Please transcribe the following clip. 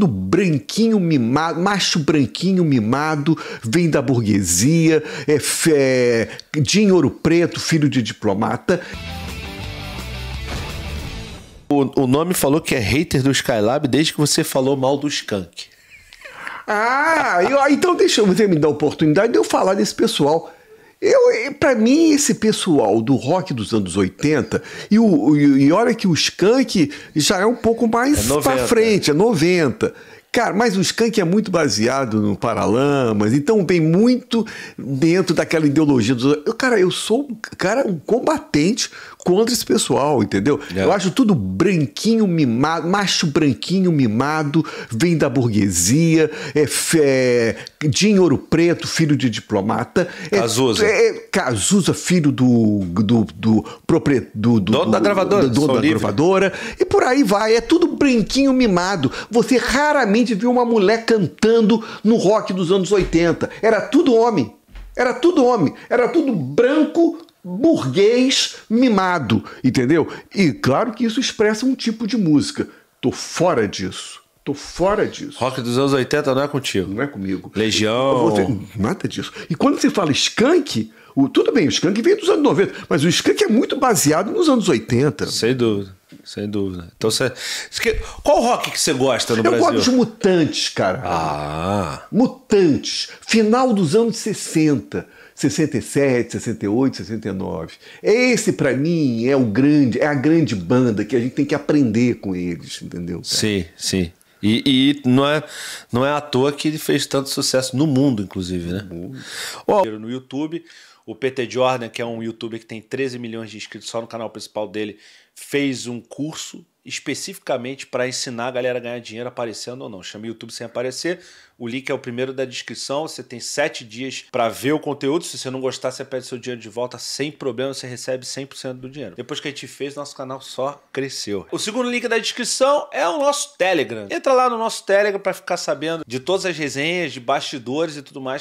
Tudo branquinho mimado, macho branquinho mimado, vem da burguesia, é, é de ouro preto, filho de diplomata. O, o nome falou que é hater do Skylab desde que você falou mal do Skank. Ah, eu, ah, então deixa você me dar a oportunidade de eu falar desse pessoal. Eu, para mim, esse pessoal do rock dos anos 80, e, o, e, olha que o Skank já é um pouco mais é 90, pra frente, é 90. Cara, mas o skunk é muito baseado no Paralamas, então tem muito dentro daquela ideologia Eu, cara, eu sou cara um combatente contra esse pessoal, entendeu? É. Eu acho tudo branquinho mimado, macho branquinho mimado, vem da burguesia, é, é dinho Ouro Preto, filho de diplomata. É Cazuza. É, é, Cazuza, filho do. do, do, propre, do, do dono da gravadora. Do, dono da livre. gravadora. E por aí vai, é tudo branquinho mimado. Você raramente raramente viu uma mulher cantando no rock dos anos 80. Era tudo homem. Era tudo homem. Era tudo branco, burguês, mimado. Entendeu? E claro que isso expressa um tipo de música. Tô fora disso. Tô fora disso. Rock dos anos 80 não é contigo. Não é comigo. Legião. Ter... Nada disso. E quando se fala skunk, o... tudo bem, o skunk veio dos anos 90, mas o skunk é muito baseado nos anos 80. Sem dúvida sem dúvida. Então você. Qual rock que você gosta no eu Brasil? Eu gosto de mutantes, cara. Ah. Mutantes. Final dos anos 60. 67, 68, 69. Esse para mim é o grande, é a grande banda que a gente tem que aprender com eles, entendeu? Cara? Sim, sim. E, e, não, é, não é à toa que ele fez tanto sucesso no mundo, inclusive, né? Oh. No YouTube, o PT Jordan, que é um youtuber que tem 13 milhões de inscritos só no canal principal dele, fez um curso especificamente para ensinar a galera a ganhar dinheiro aparecendo ou não. Chama YouTube sem aparecer. O link é o primeiro da descrição. Você tem sete dias para ver o conteúdo. Se você não gostar, você pede seu dinheiro de volta sem problema. Você recebe 100% do dinheiro. Depois que a gente fez, nosso canal só cresceu. O segundo link da descrição é o nosso Telegram. Entra lá no nosso Telegram para ficar sabendo de todas as resenhas, de bastidores e tudo mais